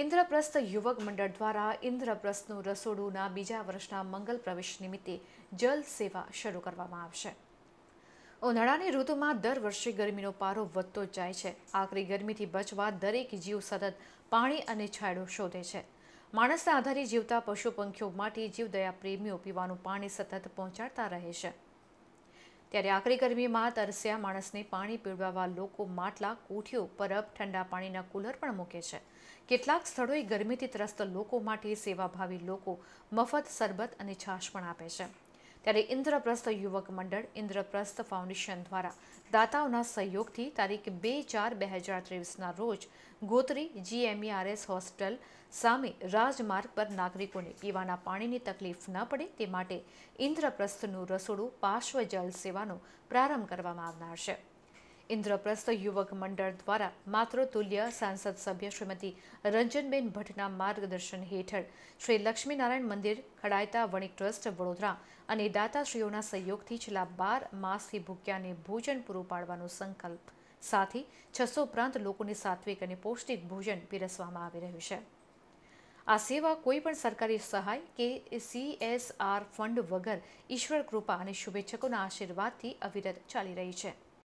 ઇન્દ્રપ્રસ્થ યુવક મંડળ દ્વારા ઇન્દ્રપ્રસ્થનું રસોડુંના બીજા વર્ષના મંગલ પ્રવેશ નિમિત્તે જલ સેવા શરૂ કરવામાં આવશે ઉનાળાની ઋતુમાં દર વર્ષે ગરમીનો પારો વધતો જાય છે આકરી ગરમીથી બચવા દરેક જીવ સતત પાણી અને છાંયડો શોધે છે માણસના આધારે જીવતા પશુ પંખીઓ માટે જીવદયા પ્રેમીઓ પીવાનું પાણી સતત પહોંચાડતા રહે છે ત્યારે આકરી ગરમીમાં તરસ્યા માણસને પાણી પીવડાવવા લોકો માટલા કોઠીઓ પરબ ઠંડા પાણીના કુલર પણ મૂકે છે કેટલાક સ્થળોએ ગરમીથી ત્રસ્ત લોકો માટે સેવાભાવી લોકો મફત સરબત અને છાશ પણ આપે છે ત્યારે ઇન્દ્રપ્રસ્થ યુવક મંડળ ઇન્દ્રપ્રસ્થ ફાઉન્ડેશન દ્વારા દાતાઓના સહયોગથી તારીખ બે ચાર બે હજાર ત્રેવીસના રોજ ગોત્રી જીએમઈઆરએસ હોસ્ટેલ સામે રાજમાર્ગ પર નાગરિકોને પીવાના પાણીની તકલીફ ન પડે તે માટે ઇન્દ્રપ્રસ્થનું રસોડું પાર્શ્વ જળ સેવાનો પ્રારંભ કરવામાં આવનાર છે ઇન્દ્રપ્રસ્થ યુવક મંડળ દ્વારા માતૃતુલ્ય સાંસદ સભ્ય શ્રીમતી રંજનબેન ભટ્ટના માર્ગદર્શન હેઠળ શ્રી લક્ષ્મીનારાયણ મંદિર ખડાયતા વણિક ટ્રસ્ટ વડોદરા અને દાતાશ્રીઓના સહયોગથી છેલ્લા બાર માસથી ભૂખ્યાને ભોજન પૂરું પાડવાનો સંકલ્પ સાથે છસો ઉપરાંત લોકોને સાત્વિક અને પૌષ્ટિક ભોજન પીરસવામાં આવી રહ્યું છે આ સેવા કોઈપણ સરકારી સહાય કે સીએસઆર ફંડ વગર ઈશ્વર કૃપા અને શુભેચ્છકોના આશીર્વાદથી અવિરત ચાલી રહી છે